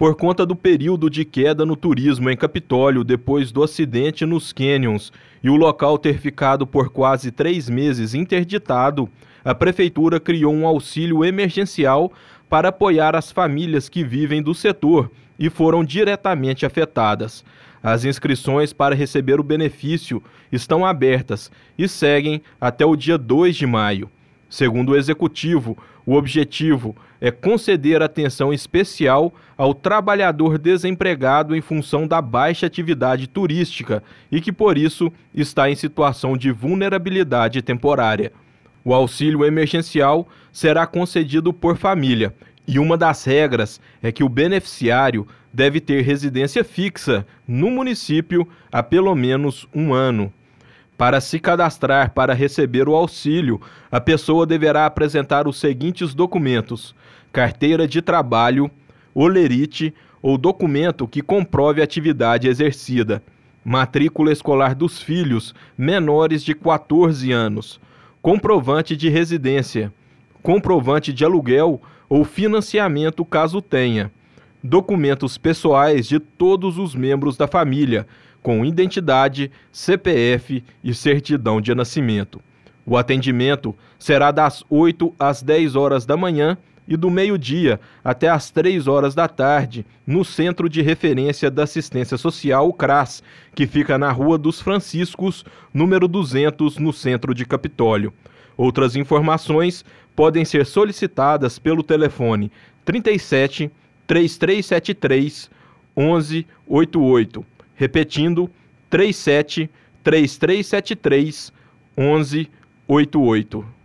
por conta do período de queda no turismo em Capitólio depois do acidente nos Canyons e o local ter ficado por quase três meses interditado, a Prefeitura criou um auxílio emergencial para apoiar as famílias que vivem do setor e foram diretamente afetadas. As inscrições para receber o benefício estão abertas e seguem até o dia 2 de maio. Segundo o executivo, o objetivo é conceder atenção especial ao trabalhador desempregado em função da baixa atividade turística e que, por isso, está em situação de vulnerabilidade temporária. O auxílio emergencial será concedido por família e uma das regras é que o beneficiário deve ter residência fixa no município há pelo menos um ano. Para se cadastrar para receber o auxílio, a pessoa deverá apresentar os seguintes documentos: carteira de trabalho, olerite ou documento que comprove a atividade exercida, matrícula escolar dos filhos menores de 14 anos, comprovante de residência, comprovante de aluguel ou financiamento caso tenha documentos pessoais de todos os membros da família, com identidade, CPF e certidão de nascimento. O atendimento será das 8 às 10 horas da manhã e do meio-dia até às 3 horas da tarde, no Centro de Referência da Assistência Social, o CRAS, que fica na Rua dos Franciscos, número 200, no centro de Capitólio. Outras informações podem ser solicitadas pelo telefone 37 3373 1188. Repetindo, 37 3373 1188.